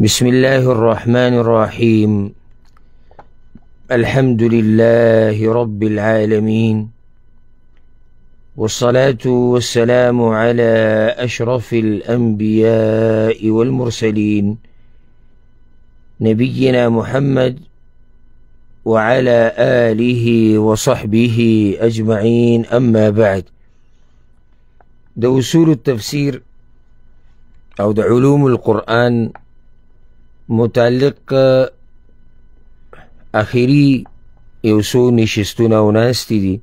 بسم الله الرحمن الرحيم الحمد لله رب العالمين والصلاة والسلام على أشرف الأنبياء والمرسلين نبينا محمد وعلى آله وصحبه أجمعين أما بعد ده أصول التفسير أو ده علوم القرآن متعلق اخیری یو څو نشستونه او ناستې دي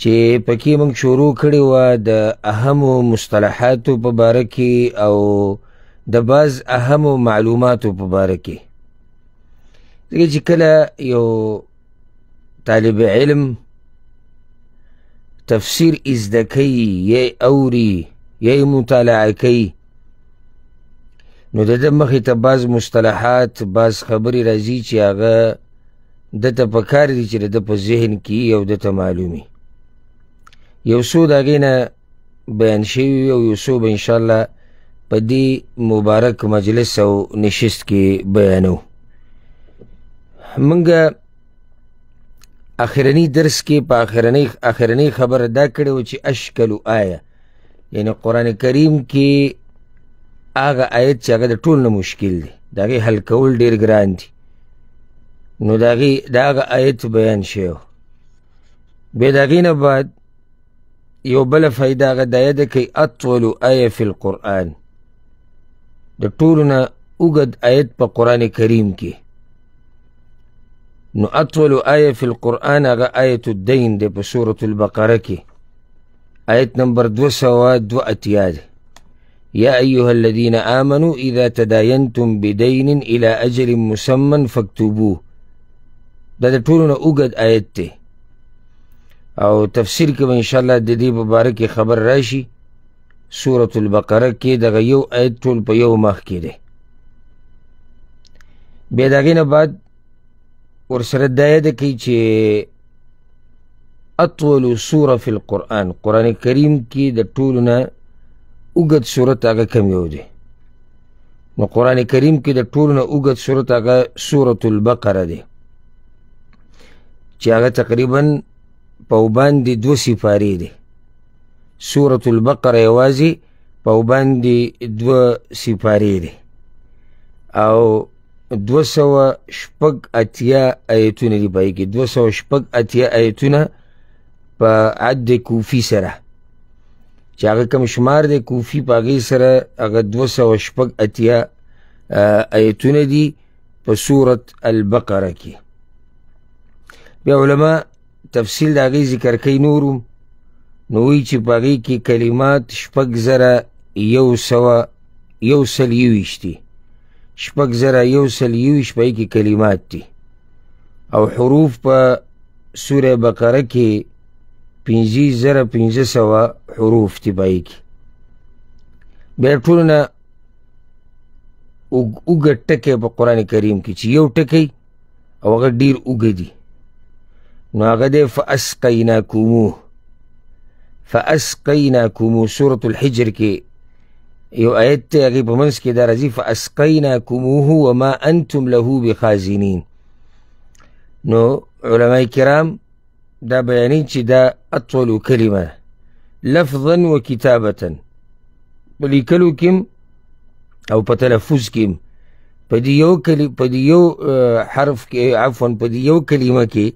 چې پکې موږ شروع کړې وه د اهمو مصطلحاتو په باره کې او د بعض اهمو معلوماتو په باره کې ځکه چې کله یو طالب علم تفسیر ازده کوي یا اوري یا مطالعه کوي نو د د مخې ته بعض مصطلحات بعض خبرې راځي چې هغه د ته په کار دي چې د په ذهن کې یو د ته معلومي یو څو د هغې نه بیان شوي او یو څو به انشاءالله په دې مبارک مجلس او نشست کې بیانو منګه اخرنی درس کې په اخرنی اخرنی خبر دا کړې و چې اشکل آیه یعنی قران کریم کې هغه آیت چې هغه د ټول نه مشکل دی د هغې حل کول ډېر ګران دي نو د هغې د هغه آیت بیان شوی بیا د هغې نه بعد یو بله فایده هغه دا یاده کوي اطول آیه فی القرآن د ټولو نه اوږد آیت په قرآن کریم کې نو اطول آیه فی القرآن هغه آیت الدین دی په سورة البقره کې آیت نمبر دو سوه دو اتیا دی يا أيها الذين آمنوا إذا تداينتم بدين إلى أجل مسمى فاكتبوه دا د ټولو نه اوږد آیت دی او تفسیر کې به انشاءالله د دې په باره کې خبر راشي سورة البقره کې دغه یو آیت ټول په یو مخ کې دی بیا د هغې نه بعد ورسره دا یاده کوي چې اطول سوره فی القرآن قرآن کریم کې د ټولو نه اوږد صورت هغه کم یو دی نو قرآن کریم کې د ټولو نه اوږد صورت هغه سورة البقره دی چې هغه تقریبا پوباندې دوه سپارې دی سورة البقره یوازې پوباندې دوه سپارې دی او دوه سوه شپږ اتیا آیتونه دي پای کې دوه سوه شپږ اتیا آیتونه په عد کوفي سره چې هغه کوم شمار دی کوفی پاغي سره هغه 216 اتیا آیتونه دي په سوره البقره کې بیا علما تفصیل دا غي ذکر کوي نورم نو وی چې پاغي کې کلمات شپږ زره یو سوا یو سل یوشتي شپږ زره یو سل یوش پای کې کلمات دي او حروف په سوره بقره کې پنځه زره پنځه سوا حروف طبعی کی بیا ټولو نه اوږد ټکی په قرآن کریم کې چې یو ټکی او هغه ډیر اوږه دي نو هغه دی فاسقیناکموه فاسقیناکمو سورة الحجر کې یو آیت دی هغې په منځ کې دا راځي فاسقیناکموه وما انتم له بخازنین نو علما کرام دا بیانوي چې دا اطول کلمه لفظا و کتابتا په لیکلو کې او په تلفظ کې په دې یو کلی په دې یو حرف کې عفوا په دې یو کلمه کې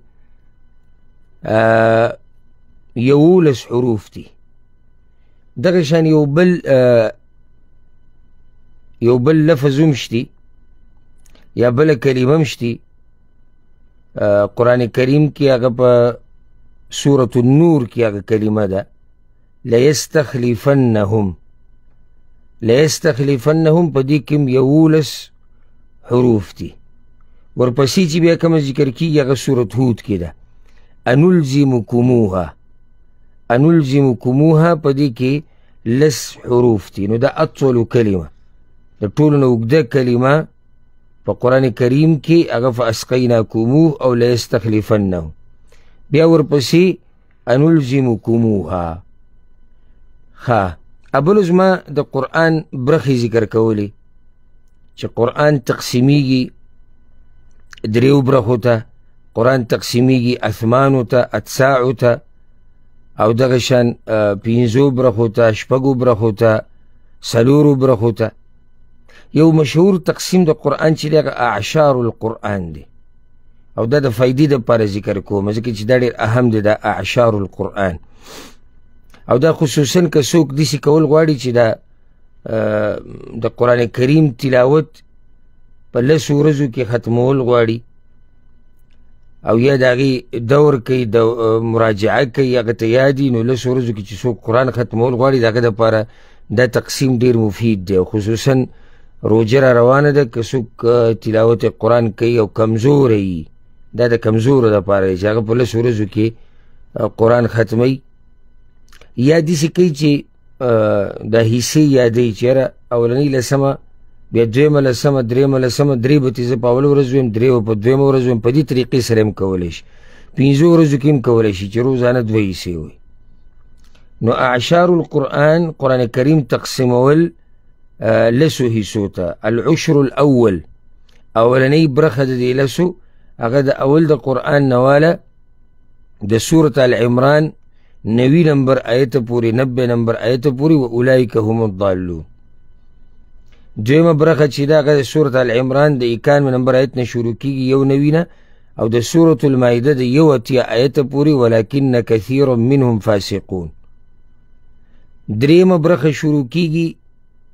یولس حروف دي دغه شان یو بل یو بل لفظ مشتي یا بل کلمه مشتي قران کریم کې هغه په سورة النور کې هغه کلمه ده لیستخلفنهم لیستخلفنهم په دې کې یولس حروف دي ورپسې چې بیا کوم ذکر کیږي هغه سورت هود کې ده انلزمکموها انلزمکموها په دې کې لس حروف دي نو دا اطول کلمه د ټولو نه اوږده کلمه په قرآن کریم کې هغه فاسقیناکموه او لیستخلفنه بیا ورپسې انلزمکموها ها ابلوز ما د قرآن برخې ذکر کولې چې قرآن تقسیمیږي دریو برخو ته قرآن تقسیمیږي اثمانو ته اتساعو ته او دغه شان پنځو برخو ته شپږو برخو ته څلورو برخو ته یو مشهور تقسیم د قرآن چې دی هغه اعشار القرآن دی او دا د فایدې دپاره ذکر کوم ځکه چې دا ډېر اهم دی دا اعشار القرآن او دا خصوصا که څوک داسې کول غواړي چې دا د قرآن کریم تلاوت په لسو ورځو کې ختمول غواړي او یا د هغې دور کوي د مراجعه کوي هغه ته یادي نو لسو ورځو کې چې څوک قرآن ختمول غواړي د هغه دپاره دا تقسیم ډیر مفید دی خصوصا روجه را روانه ده که څوک تلاوت قرآن کوي او کمزوری دا د کمزورو دپاره دی چې هغه په لسو ورځو کې قرآن ختموي یا داسې کوي چې د حصې یادوي چې یاره اولنۍ لسمه بیا دویمه لسمه درېیمه لسمه درې بتې زه په اول ورځ ویم درې په دویمه ورځ ویم په دې طریقې سره هم کولی شي پنځو ورځو کې هم کولی شي چې روزانه دوه حصې وي نو اعشار القرآن قرآن کریم تقسیمول لسو حصو ته العشر الاول اولنۍ برخه د دې لسو هغه د اول د قرآن نه واله د سورة العمران نوی نمبر آیت پوری نبی نمبر آیت پوری و اولائی که هم الضالو دویمه برخه چې دا غد سورت العمران د 91 نمبر آیت نه شروع کیږي یو نوینه او د سورت المائده د یو اتیا آیت پوری ولکن کثیر منهم فاسقون دریمه برخه شروع کیږي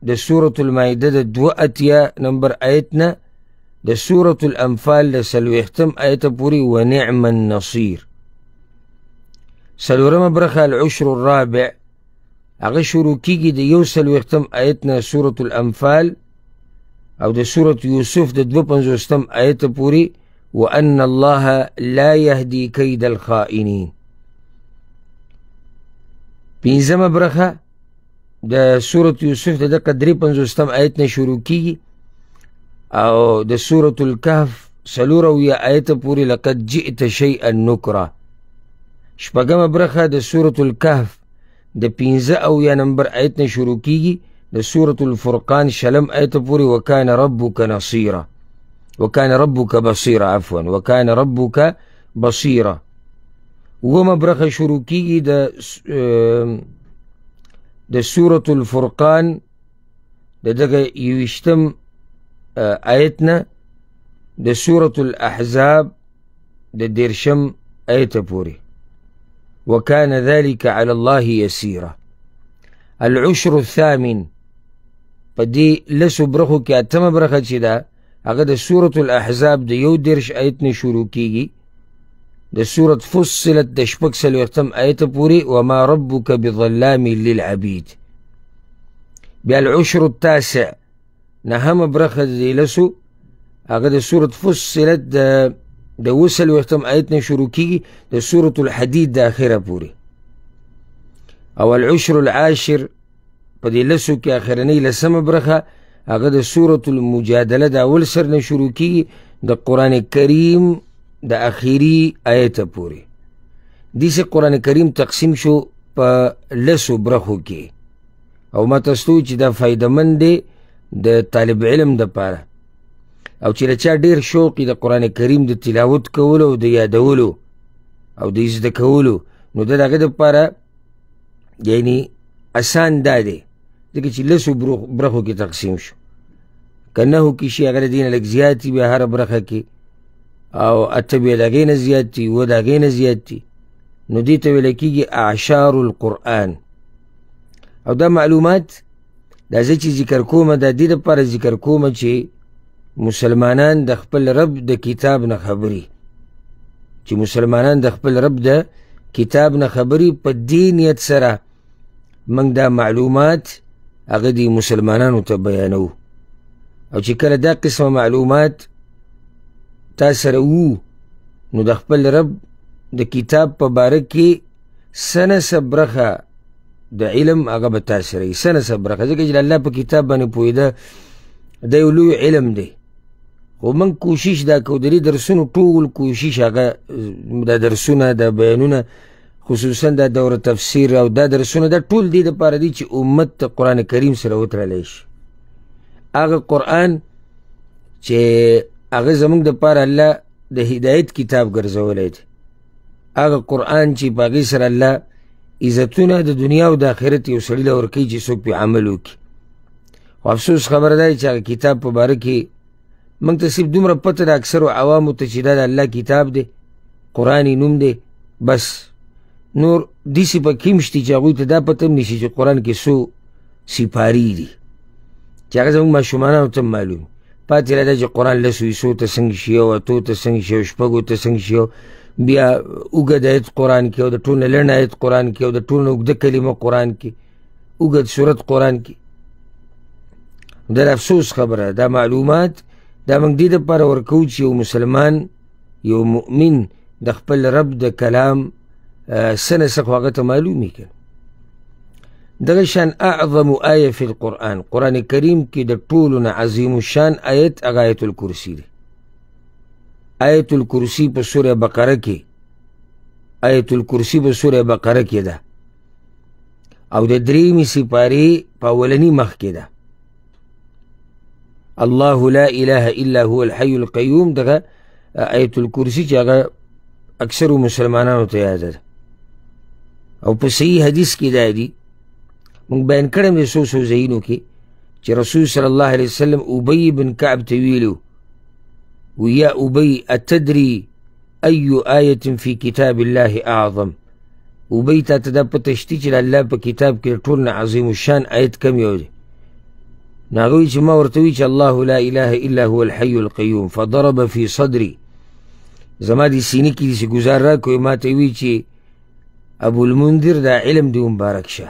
د سورت المائده د دو اتیا نمبر آیت نه د سورت الانفال د سلوختم آیت پوری ونعم النصير سلورمه برخا العشر الرابع هغه شروع دي د ويختم آيتنا سورة الانفال او دي سورة يوسف دي دوه پنځوسم آيت بوري وان الله لا يهدي كيد الخائنين پنځمه برخا دا سورة يوسف دا دقه درې پنځوسم آیت نه شروع کیږي او دا سورة الكهف سلورة ويا آیت بوري لقد جئت شيئا نكرا شپږمه برخه د سورة الکهف د پنځه او یا نمبر آیت نه شروع کیږي د سورة الفرقان شلم آیت پورې وکان ربک نصیرا وکان ربک بصیرا عفوا وکان ربک بصیرا اومه برخه شروع کیږي د د سورة الفرقان د دغه یوشتم آیت نه د سورة الاحزاب د دیرشم آیت پورې وكان ذلك على الله يسيرا العشر الثامن فدي لسو برخو کې اتمه برخه چې ده سورة الاحزاب دي یو دېرش آیت شروع كيجي د سورة فصلت د سلو يختم ايتا بوري وما ربك بظلام للعبيد بیا العشر التاسع نهم برخه دي لسو هغه سورة فصلت د د وسل وختم آیت نه شروع کیږي د سورۃ الحدید د اخره پورې او العشر العاشر په دې لسو کې اخرنۍ لسمه برخه هغه د سورۃ المجادله د اول سر نه شروع کیږي د قران کریم د اخیری آیت پورې دې قران کریم تقسیم شو په لسو برخو کې او ما تاسو چې د فائدمن دی د طالب علم د پاره او چې له چا ډیر شوق د قرآن کریم د تلاوت کولو او د یادولو او د زده کولو نو د هغه دپاره یعنی اسان دا دی ځکه چې لسو برخو کې تقسیم شو که نهو کې شي هغه د دې نه لږ زیات وي هره برخه کې او اته بیا د هغې نه زیات وي اوه د هغې نه زیات دي نو دې ته ویله کېږي اعشار القرآن او دا معلومات دا زه چې ذکر کومه دا دې دپاره ذکر کومه چې مسلمانان د خپل رب د کتاب نه خبري چې مسلمانان د خپل رب د کتاب نه خبري په دې نیت سره موږ دا معلومات هغه دی مسلمانانو ته بیانو او چې کله دا قسمه معلومات تا سره وو نو د خپل رب د کتاب په باره کې سنه سبرخه د علم هغه به تا سره وي سنه سبرخه ځکه چې د الله په کتاب باندې پوهېده دا یو لوی علم دی خو موږ کوشش دا کوو د دې درسونو ټول کوشش هغه د درسونه د بیانونه خصوصا د دوره تفسیر او دا درسونه دا ټول دې دپاره دي چې امت ته قرآن کریم سره وتړلی شي هغه قرآن چې هغه زموږ دپاره الله د هدایت کتاب ګرځولی دی هغه قرآن چې په هغې سره الله عزتونه د دنیا او د آخرت یو سړي له ورکوي چې څوک پې عمل وکړي خو افسوس خبره دا چې هغه کتاب په باره کې موږ ته صرف دومره پته ده اکثرو عوامو ته چې دا د الله کتاب دی قرآن نوم دی بس نور داسې پکې هم شته چې هغوی ته دا پته هم نشي چې قرآن کې څو سپاري دي چې هغه زموږ ماشومانانو ته معلوم پاتې را ده چې قرآن لسو حصو ته څنګه شي او اتو ته څنګه شي او شپږو ته څنګه شي بیا اوږد آیت قرآن کې او د ټول لنډ آیت قرآن کې او د ټول اوږده کلمه قرآن کې اوږد صورت قرآن کې در افسوس خبره دا معلومات دا موږ دې دپاره ورکوو چې یو مسلمان یو مؤمن د خپل رب د کلام سنه څخه هغه ته معلومي کړي دغه شان اعظم آیه فی القرآن قرآن کریم کې د ټولو نه عظیم شان آیت هغه آیت الکرسی دی آیت الکرسی په سوره بقره کې آیت الکرسی په سوره بقره کې ده او د درېمې سپارې په اولني مخ کې ده الله لا اله الا هو الحي القيوم دغه آیت الکرسی چې هغه اکثر مسلمانانو ته یاد ده او په صحیح حدیث کې دا دی موږ بیان کړم د څو څو ځایونو کې چې رسول صلی الله علیه وسلم ابی بن کعب ته ویلو ويا ابي اتدري اي ايه في كتاب الله اعظم ابي ته دا پتشتي چې الله په کتاب کې ټول عظیم الشان آیت کم یو دی ناغوی چې ما ورته وی چې الله لا اله الا هو الحي القيوم فضرب في صدري زما دي سینې کې دې گزار را کوي ما ته وی چې ابو المنذر دا علم دې مبارک شه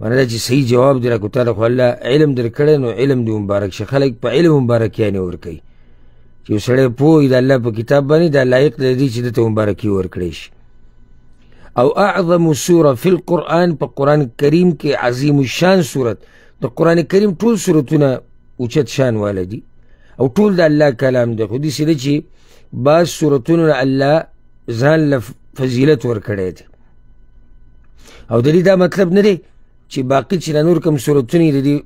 معنی دا چې صحیح جواب دې راکو تا خو الله علم در کړی نو علم دې مبارک شه خلک په علم مبارکیانې ورکوي چې یو سړی پوه د الله په کتاب باندې دا لایق د دې چې دته مبارکي ورکړی شي او اعظم سوره فی القرآن په قرآن کریم کې عظیم الشان صورت د قران کریم ټول صورتونه اوچت شان والا دي او ټول د الله کلام دی خو داسې نه چې بعض صورتونه الله ځان له فضیلت ورکړی دی او د دا مطلب نه دی چې باقي چې نور کوم صورتونه د دې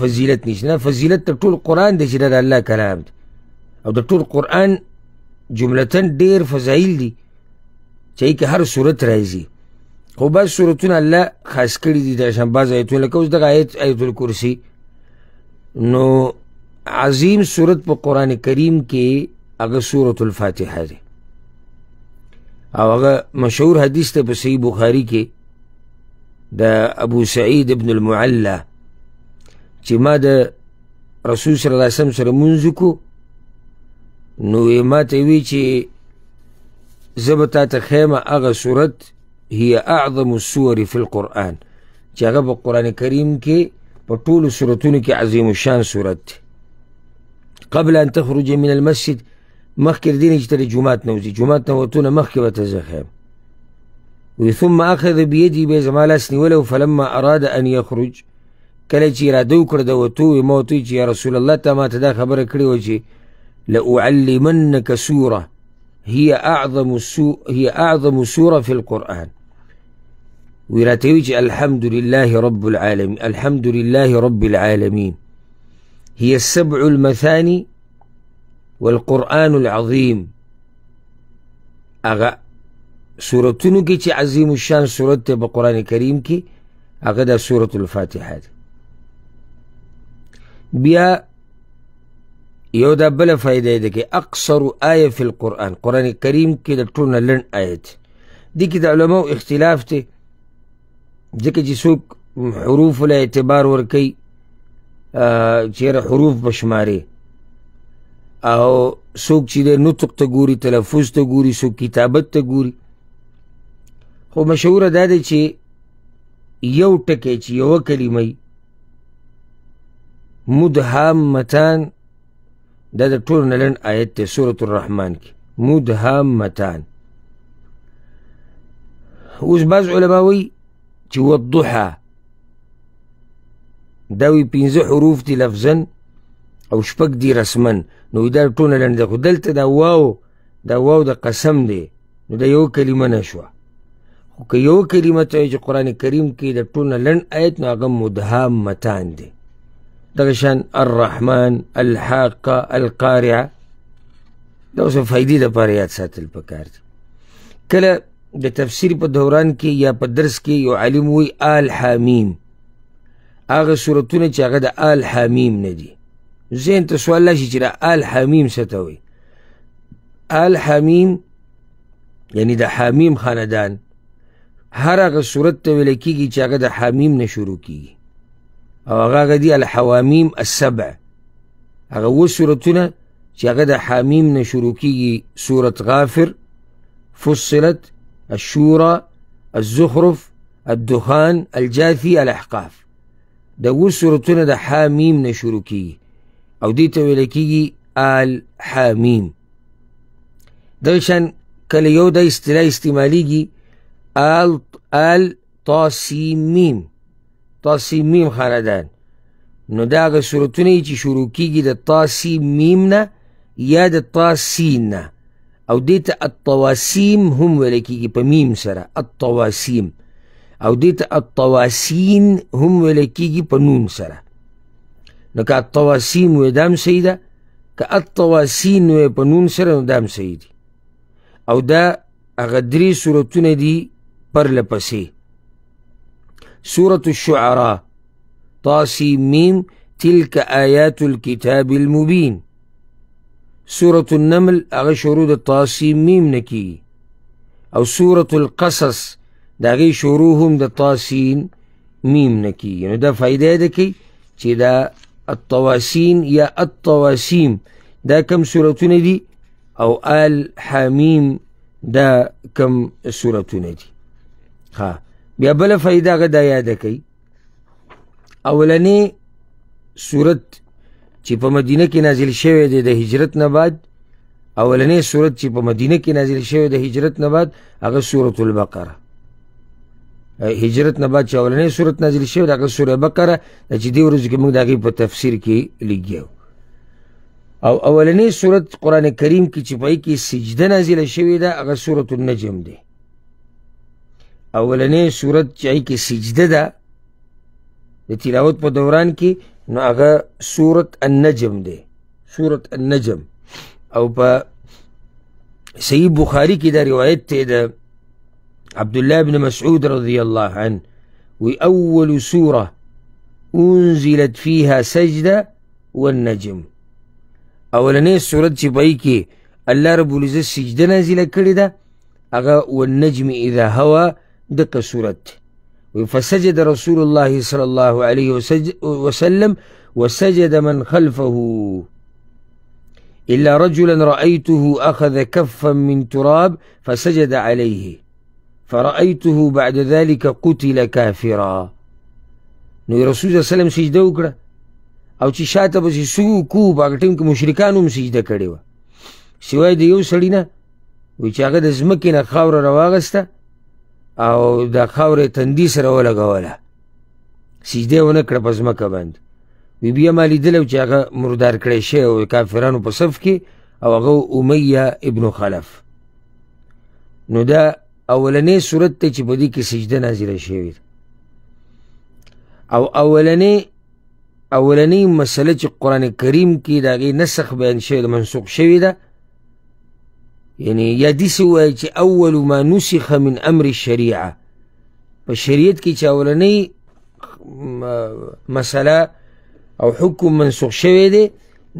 فضیلت نشته فضیلت د ټول قران دی چې د الله کلام دی او د ټول قران جملتن ډیر فضایل دي چې کې هر صورت راځي خو بعض صورتونه الله خاص کړي دي دا شان بعض آیتونه لکه اوس دغه آیت آیت الکرسي نو عظیم صورت په قرآن کریم کې هغه صورت الفاتحه ده او هغه مشهور حدیث ته په صحیح بخاري کې د ابو سعید ابن المعلى چې ما د رسول صلی الله علیه وسلم سره مونږ کو نو یې ما ته وی چې زه به تا ته ښیمه هغه صورت هي أعظم السور في القرآن جاغب القرآن الكريم كي بطول سورتون كي عظيم الشان سورت قبل ان تخرج من المسجد مخكر دين اجتري جمات نوزي جمات نوتون جمعات نه ثم أخذ بيدي بي زما لاس فلما أراد أن يخرج کله جي اراده وکړه د يا رسول الله تما تدا خبر دا لأعلمنك سورة هي أعظم سو هي أعظم سورة في القرآن وی راته وی چې الحمدلله رب العالمین الحمدلله رب العالمین هي السبع المثاني والقرآن العظیم هغه سورتونو کې چې عظیم الشان سورت دی په قرآن کریم کې هغه دا سورت الفاتحه ده بیا یو دا بله فایده ده کې اقصر آیه فی القرآن قرآن کریم کې د ټولو نه لنډ آیت دی کې د علماو اختلاف دی ځکه چې څوک حروف له اعتبار ورکي چیرې حروف بشماري او څوک چې د نطق ته ګوري تلفظ ته ګوري څوک کتابت ته ګوري خو مشهوره دا دی چې یو ټکی چې یوه کلمه مدهامتان دا د ټولو نه لنډ آیت دی سورة الرحمن کې مدهامتان اوس بعض علما وایي چې و الضحى دا وي پنځه حروف دي لفظا او شپږ دي رسما نو دا ټونه لنډ ده خو دلته دا واو دا واو د قسم دی نو دا یو کلمه نه شوه خو که یو کلمه ته چې قرآن کریم کې د ټونه لنډ آیت نو هغه مدهام متان دی دغه شان الرحمن الحاقه القارعه دا اوس فایدې دپاره یاد ساتل پکار دي کله د تفسیر په دوران کې یا په درس کې یو عالم وی آل حامیم هغه صورتونه چې هغه د آل حامیم نه دي ذهن ته سوال راشي چې د آل حامیم څه ته وایي آل حامیم یعنی د حامیم خاندان هر هغه صورت ته ویل کېږي چې هغه د حامیم نه شروع کېږي او هغه دي الحوامیم السبع هغه اوه صورتونه چې هغه د حامیم نه شروع کېږي صورت غافر فصلت الشورى الزخرف الدخان الجاثي الاحقاف د اووه سورتونه د حامیم نه شروع کیږي او دې ته ویل کیږي آل حامیم دغه شان کله یو د اصطلاح استعمالیږي آل آل تاسیمیم تاسیمیم خاندان نو دا هغه سورتونه چې شروع کیږي د تاسیمیم نه یا د تاسین نه او دې ته الطواسیم هم ویل کیږي په میم سره الطواسیم او دې ته الطواسین هم ویل کیږي په نون سره نو که الطواسیم وې دام صحیح ده که الطواسین وې په نون سره نو دام صحیح دي او دا هغه درې صورتونه دي پرله پسې سورة الشعراء طاسیم میم تلك آيات الكتاب المبين سورة النمل هغه شروع د تاسیمیم نه کی او سورة القصص د هغې شروع هم د تاسین میم نه کیږي نو دا فایده ده کی چې دا الطواسین یا الطواسیم دا کم صورتونه دي او آل حامیم دا کم صورتونه دي ها بیا بله فایده هغه دا یاده کوي اولنې صورت چې په مدینه کې نازل شوی دی د هجرت نه بعد اولنې صورت چې په مدینه کې نازل شوی د هجرت نه بعد هغه سورۃ البقره هجرت نه بعد چې اولنې صورت نازل شوی هغه سورۃ بقره چې دی ورځ کې موږ دغه په تفسیر کې لګیو او اولنې صورت قران کریم کې چې پای کې سجده نازل شوی ده هغه سورۃ النجم دی اولنې صورت چې کې سجده ده د تلاوت په دوران کې نو هغه سورت النجم دی سورت النجم او په صحیح بخاری کې دا روایت ته ده عبد الله بن مسعود رضي الله عنه وأول سورة أنزلت فيها سجدة والنجم أولنې سورة چې پای کې الله رب العزت سجده نازله کړې ده هغه والنجم إذا هوا دقه سورت فسجد رسول الله صلى الله عليه وسلم وسجد من خلفه إلا رجلا رأيته أخذ كفا من تراب فسجد عليه فرأيته بعد ذلك قتل كافرا نو رسول صلی الله علیه سجده وکړه او چې شاته به سو کو باغ ټیم کې مشرکان هم سجده کړي و سوای د یو سړی نه و چې هغه د ځمکې نه خاور راواغسته او د خاورې تندي سره ولګوله سجده یې ونه کړه په ځمکه باندې بیبیه ما لیدلی چې هغه مردار کړی شوی او کافرانو په صف کې او هغه امیه ابن خلف نو دا اولنې صورت ته چې په دې کې سجده نازله شوې او اولنې اولنې مسله چې قرآن کریم کې د هغې نسخ بیان شوې ده منسوخ شوې ده یعنی یا دسی وای چې اول ما نسخ من امر الشریعه په شریعت کې چې اولنۍ مسله او حکم منسوخ شوی دی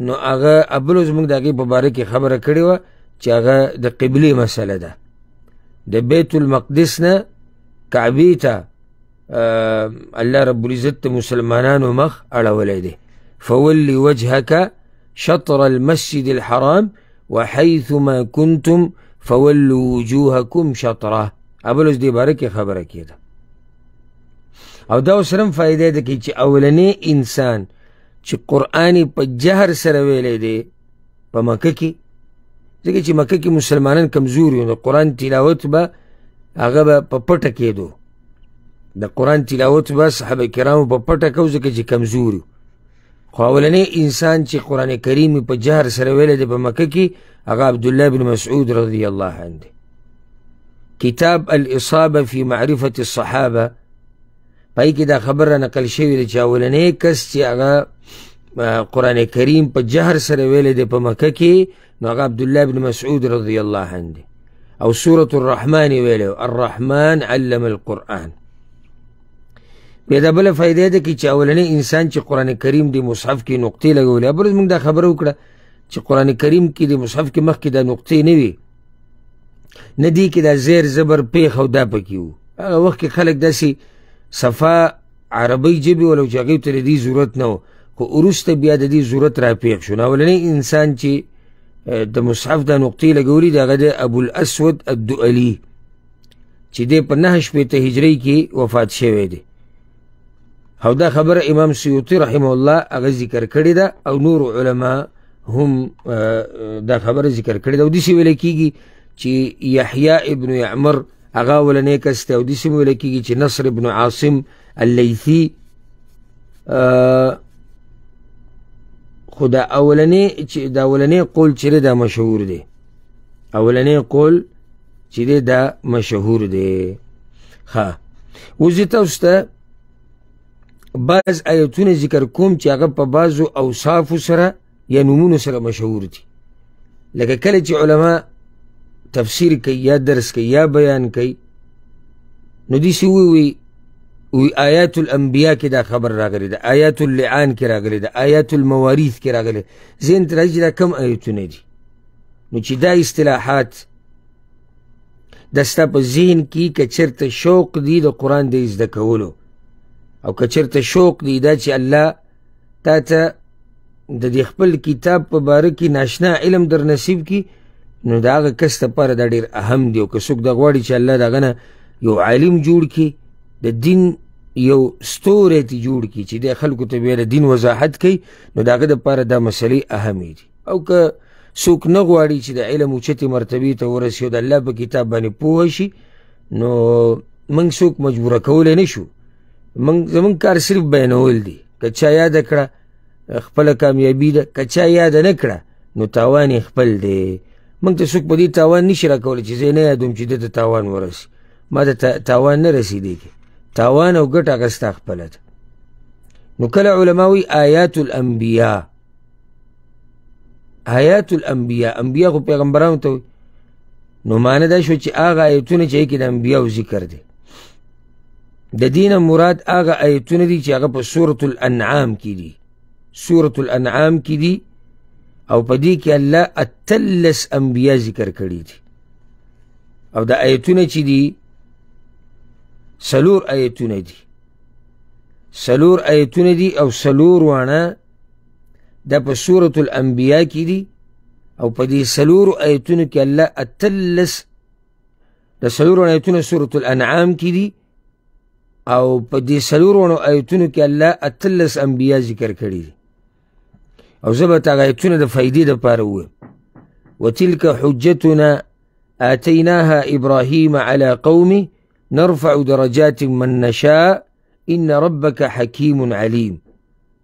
نو هغه ابلو زموږ د هغې په باره کې خبره کړې وه چې هغه د قبلې مسله ده د بیت المقدس نه کعبې ته الله رب العزت مسلمانانو مخ اړولی دی فولي وجهك شطر المسجد الحرام وحيثما كنتم فولوا وجوهكم شطره ابل دې باره کې خبره کیده او دا سرم فائدې ده کې چې اولنې انسان چې قرآن په جهر سره ویلې دی په مکه کې ځکه چې مکه کې مسلمانان کمزوري نو قرآن تلاوت به هغه به په پټه کېدو د قرآن تلاوت به صحابه کرامو په پټه کو ځکه چې کمزوري خو اولنې انسان چې قرآن کریم په جهر سره ویلی دی په مکه کې هغه عبدالله بن مسعود رضی الله عنه دی کتاب الاصابه فی معرفت الصحابه پای کې دا خبره نقل شوې ده چې اولنې کس چې هغه قرآن کریم په جهر سره ویلی دی په مکه کې نو هغه عبدالله بن مسعود رضی الله عنه دی او سورة الرحمن ویلی الرحمن علم القرآن بیا دا بله فایده ده کې چې اولنی انسان چې قرآن کریم د مصحف کې نقطې لګولې بل موږ دا خبره وکړه چې قرآن کریم کې د مصحف کې مخکې دا نقطې نه وي نه دي کې دا زیر زبر پیښ او دا پکې وو هغه وخت کې خلک داسې صفا عربۍ ژبې ولو چې هغې ته د دې ضرورت نه و خو وروسته بیا د دې ضرورت راپیښ شو نو اولنی انسان چې د مصحف دا نقطې لګولي د هغه د ابوالاسود الدؤلي چې دی په نهه شپېته هجرۍ کې وفات شوی دی او دا خبره امام سیوطي رحمه الله هغه ذکر کړې ده او نور علما هم دا خبره ذکر کړې ده او داسې ویل کېږي چې یحیی ابن یعمر هغه ولنی کس دی او داسې ویل کېږي چې نصر ابن عاصم اللیثي خو دا اولنی چې دا اولنی قول چې دا مشهور دی اولنی قول چې دا مشهور دی ښه اوس تاسو ته بعض آیتونه ذکر کوم چې هغه په بعضو اوصافو سره یا نومونو سره مشهور دي لکه کله چې علما تفسیر کوي یا درس کوي یا بیان کوي نو داسې ووي وی آیات الانبیاء کې دا خبر راغلی ده آیات اللعان کې راغلی ده آیات المواریث کې راغلی ذهن ته راځي دا کم آیتونه دي نو چې دا اصطلاحات دا ستا په ذهن کې که چېرته شوق دي د قرآن د زده کولو او کچرته شوق دی دا چې الله تا ته د دې خپل کتاب په باره کې ناشنا علم در نصیب کی نو دا هغه کس لپاره دا ډېر اهم دی او که څوک دا غواړي چې الله د هغه نه یو عالم جوړ کړي د دین یو ستوری تی جوړ کی چې د خلکو ته ویل دین وضاحت کوي نو داغه د پاره دا مسلې اهمې دي او که څوک نه غواړي چې د علم اوچتې مرتبې ته ورسي او د الله په کتاب باندې پوه شي نو موږ څوک مجبوره کولی نه شو زمونږ کار صرف بیانول دی که چا یاده کړه خپله کامیابي ده که چا یاده نه کړه نو تاوان یې خپل دی موږ ته څوک په دې تاوان نشي راکولی چې زه یې نه یادوم چې ده ته تاوان ورسي ما ته تاوان نه رسېدی تاوان او ګټه هغه ستا خپله ده نو کله علما وایي آیات الانبیا آیات الانبیا انبیا خو پیغمبرانو ته وایي نو معنی دا شو چې هغه آیتونه چې کې د انبیاو ذکر دی د دین مراد هغه آیتونه دي چې هغه په سورة الانعام کې دي سورة الانعام کې دي او په دې کې الله اتلس انبیا ذکر کړي دي او د آیتونه چې دي سلور آیتونه دي سلور آیتونه دي او سلور وانه د په سورة الانبیا کې دي او په دې سلور آیتونو کې الله اتلس د سلور آیتونو سورة الانعام کې دي او په دې سلورونو آیتونو کې الله اتلس انبیا ذکر کړي دي او زه به تاغه آیتونه د فایدې دپاره ووایم وتلک حجتنا آتیناها ابراهیم على قومه نرفع درجات من نشاء إن ربك حكيم عليم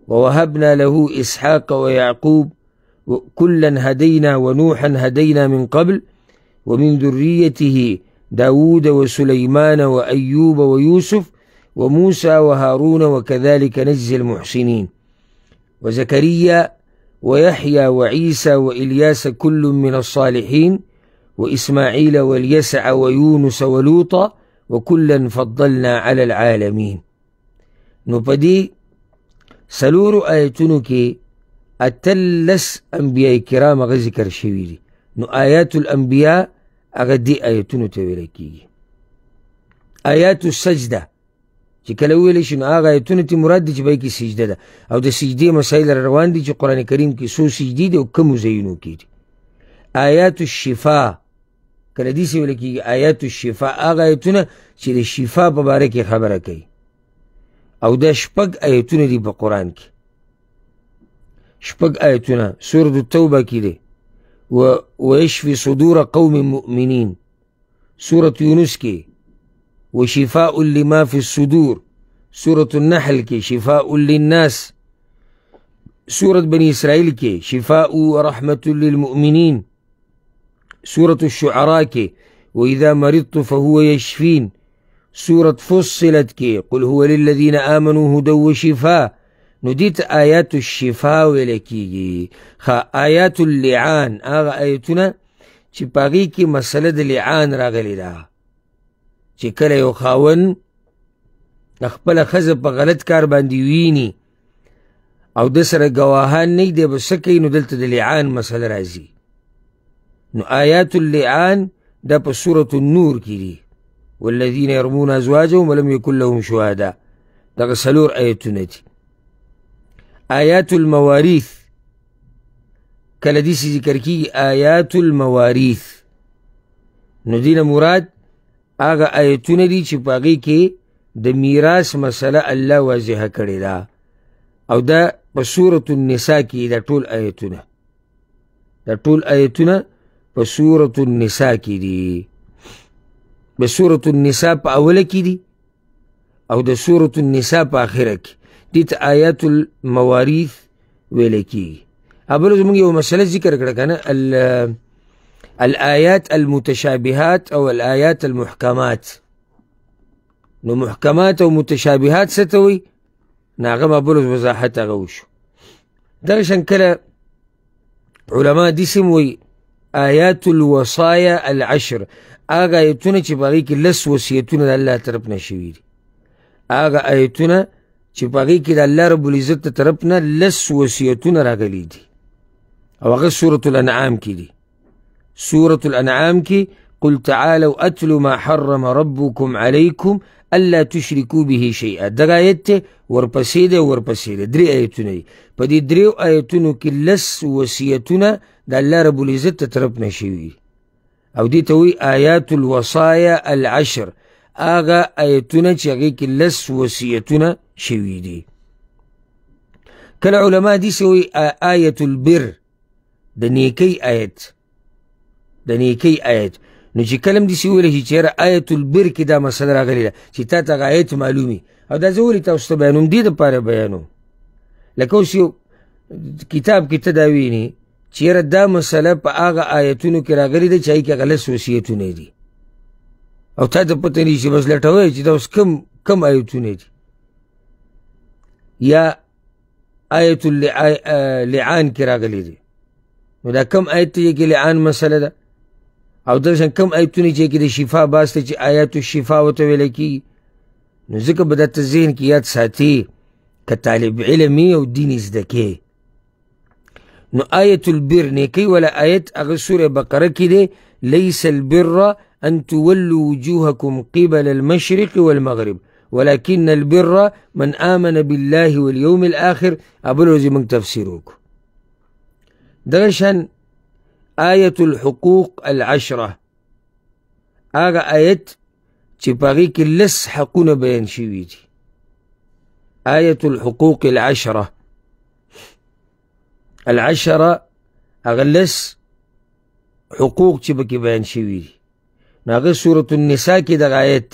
ووهبنا له إسحاق ويعقوب كلا هدينا ونوحا هدينا من قبل ومن ذريته داود وسليمان وأيوب ويوسف وموسى وهارون وكذلك نجزي المحسنين وزكريا ويحيى وعيسى والياس كل من الصالحين واسماعيل واليسع ويونس ولوطا وكلا فضلنا على العالمين نو سلور سلورو اتلس أنبياء كرام غزي ذکر نو آيات الأنبياء أغدي دې آیتونو السجده چې کله ویل شي نو هغه ایتونه تی مراد دي چې به کې سجده ده او د سجدي مسایل روان دي چې قران کریم کې سو سجدي دي او کوم زینو کې دي آیات الشفاء کله دې ویل کې آیات الشفاء هغه ایتونه چې د شفا په باره کې خبره کوي او دا شپږ آیتونه دي په قران کې شپږ آیتونه سورۃ التوبه کې دي و ويشفي صدور قوم مؤمنين سورۃ یونس کې وشفاء لما في الصدور سورة النحل كي شفاء للناس سورة بني اسرائيل كي شفاء ورحمة للمؤمنين سورة الشعراء كي وإذا مرضت فهو يشفين سورة فصلت كي قل هو للذين آمنوا هدى وشفاء نديت آيات الشفاء ولكي خا آيات اللعان آغا آيتنا چې پاغي کې لعان راغلي ده چې کله یو خاون د خپله ښځه په غلط کار باندې ویني او د سره ګواهان نه دی به څه کوي نو دلته د لعان مسله راځي نو آیات اللعان دا په سورة النور کې دي والذین یرمون ازواجهم ولم یکن لهم شهدا دغه څلور آیتونه دي آیات المواریث کله داسې ذکر کیږي آیات المواریث نو دینه مراد هغه آیتونه دي چې پاغي کې د میراث مسله الله واضحه کړې ده او دا په سورۃ النساء کې دا ټول آیتونه دا ټول آیتونه په سورۃ النساء کې دي په سورۃ النساء په اوله کې دي او د سورۃ النساء په اخره کې دي ته آیات المواریث ویل کېږي ابل زموږ یو مسله ذکر کړه کنه الآيات المتشابهات أو الآيات المحكمات نو محکمات او متشابهات ستوي ناغه ما بلوز وضاحت هغه وشو دغه شان کله علما دي سموي آیات الوصایا العشر هغه آیتونه چې په هغې کې لس وصیتونه د الله طرف نه شوي دي هغه آیتونه چې په هغې کې د الله رب العزت طرف نه لس وصیتونه راغلي دي او هغه سورة الانعام کې دي سورة الانعام کې قل تعالوا اتل ما حرم ربكم عليكم الا تشركوا به شيئا دغه آیت ته ورپسې دی ورپسې دی درې آیتونه دي په دې دریو آیتونو کې لس وصیتونه د الله رب العزت ته طرف نه شوي او دې ته وایي آیات الوصایا العشر هغه آیتونه چې هغې کې لس وصیتونه شوي دي کله علما دې سوی آیت البر د نیکی آیت د نیکی آیت نو چې کلم داسې وویلی چې چېره آیت البر کې دا مسله راغلې ده چې تا ته آیت معلومي او دا زه ولې تاسو ته بیانوم دې دپاره بیانوم لکه اوس یو کتاب کې ته دا ویني چېره دا مسله په هغه آیتونو کې راغلې ده چې هغې کې غلط وصیتونه دي او تا ته پته نه شي بس لټوی چې دا اوس کم کم آیتونه دي یا آیت اللعان کې راغلی دی نو دا کم آیت دی کې لعان مسله ده او درسن کم آیتونه چې کې د شفا باسته چې آیات الشفا وته ویل کی نو ځکه به درته ذهن کې یاد ساتي که طالب علم او دین زده کې نو آیت البر نیکۍ ولا آیت هغه سورې بقره کې دی لیس البر ان تولوا وجوهکم قبل المشرق والمغرب ولكن البر من آمن بالله واليوم الآخر أبلو زي من تفسيروك دغشان آية الحقوق العشرة آغا آية چې اللس کې بيان حقونه دي آية الحقوق العشرة العشرة أغلس حقوق چې بيان بیان ناغي دي سورة النساء كده دغه آیت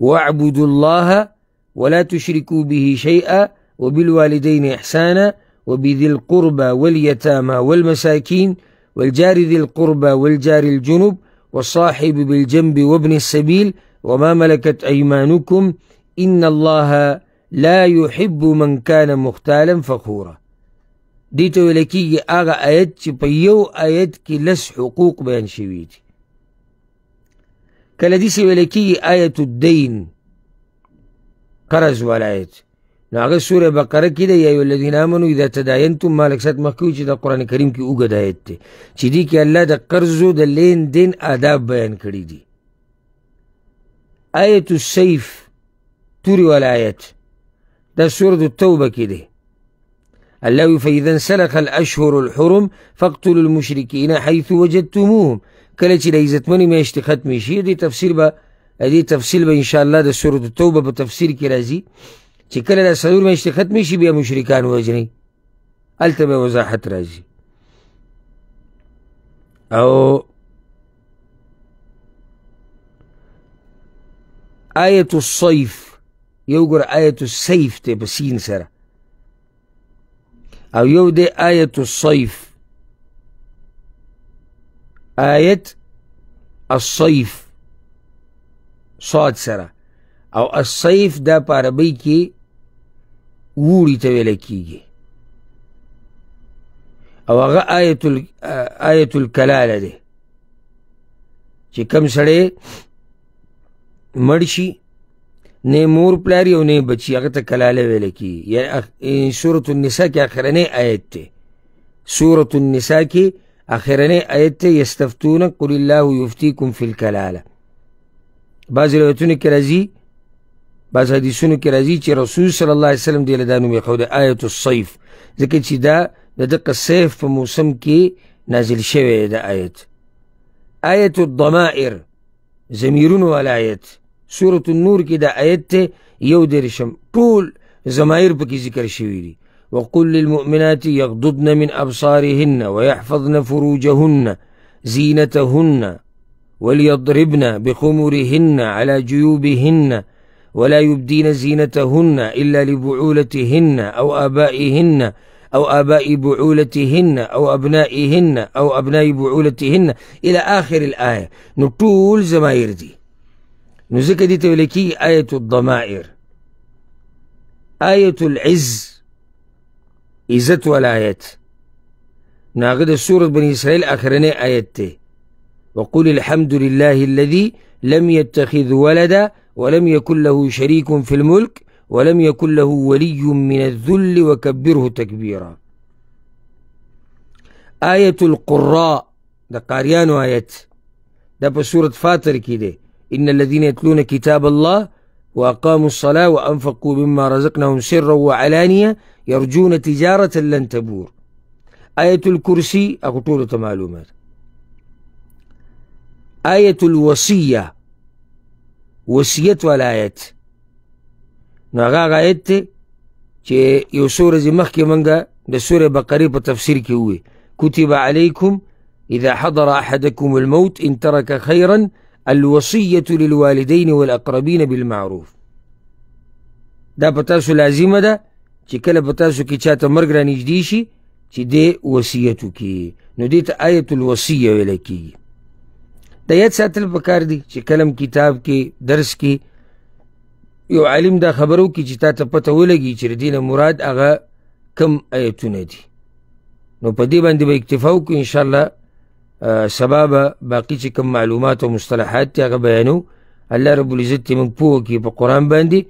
واعبدوا الله ولا تشركوا به شيئا وبالوالدين إحسانا وبذي القربى واليتامى والمساكين والجار ذي القربى والجار الجنب والصاحب بالجنب وابن السبيل وما ملكت أيمانكم إن الله لا يحب من كان مختالا فخورا ديتو ولكي آغا آيات بيو آيات كي لس حقوق بيان شوي كالديسي ولكي دې آية الدين کېږي والآيات نو هغه سوره بقره کې دی یا ایو الذین آمنو اذا تداینتم مالک سات مخکې چې د قران کریم کې اوږد آیت دی چې دی کې الله د قرضو د لین دین آداب بیان کړی دی آیت السیف توري ولا آیت دا سوره التوبه کې دی الله وی فاذا انسلخ الاشهر الحرم فاقتلوا المشركين حيث وجدتموهم کله چې د عزتمنې میاشتې ختمې شي دې تفسیر به دې تفصیل به انشاءالله د سورة التوبه په تفسیر کې راځي چې کله دا څلور میاشتې ختمې شي بیا مشرکان ووژنئ هلته به وضاحت راځي او آیت الصیف یو ګور آیت السیف ته په سین سره او یو دی آیت الصیف آیت الصیف صاد سره او الصیف دا په عربی کې وړي ته ویل کیږي او هغه آیت ال آیت الکلاله ده چې کم سړی مرشي نه مور پلاری او نه بچي هغه ته کلاله ویل کی یا سورۃ النساء کې اخرنه آیت ده سورۃ النساء کې اخرنه آیت ته یستفتون قل الله یفتیکم فی الکلاله بعض روایتونه کې راځي بعض حدیثونو کې راځي چې رسول صلی الله علیه وسلم دې له آية دا نوم یې ښوده آیت الصیف ځکه چې دا د دقه صیف په موسم کې نازل شوی دا آیت آیت الضمائر زميرون والا آیت آية. سورة النور کې دا آیت ته یو دېرشم ټول ضمایر پکې ذکر شوي دي وقل للمؤمنات يغضضن من أبصارهن ويحفظن فروجهن زينتهن وليضربن بخمرهن على جيوبهن ولا يبدين زينتهن إلا لبعولتهن أو آبائهن أو آباء بعولتهن أو أبنائهن أو أبناء بعولتهن إلى آخر الآية نطول زمائر دي نذكر دي تولكي آية الضمائر آية العز إزة والآيات ناغد سورة بني إسرائيل آخرين آيات وقل الحمد لله الذي لم يتخذ ولدا ولم يكن له شريك في الملك ولم يكن له ولي من الذل وكبره تكبيرا آية القراء ده قاريان آيات ده بسورة فاتر كده إن الذين يتلون كتاب الله وأقاموا الصلاة وأنفقوا مما رزقناهم سرا وعلانية يرجون تجارة لن تبور آية الكرسي أقول معلومات آية الوصية وصیت والا نو هغه آیت ته چې یو سوره زی مخ کې منګه د سورې بقره په تفسیر کې وې كتب علیکم اذا حضر احدكم الموت ان ترك خيرا الوصيه للوالدين والاقربين بالمعروف دا په تاسو لازمه ده چې کله په تاسو کې چاته مرګ را نږدې شي چې دې نو دې ته آیت الوصیه د یاد ساتل پکار دي چې کلم کتاب کې درس کې یو عالم دا خبرو کې چې تا ته پته ولګي چې دینه مراد هغه کم آیتونه دي نو په دې باندې به اکتفا وکړو ان شاء الله سبا به باقي چې کوم معلومات او مصطلحات دي هغه بیانو الله رب العزت دې موږ پوه کړي په قرآن باندې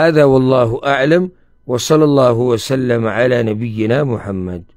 هذا والله أعلم وصلى الله وسلم على نبينا محمد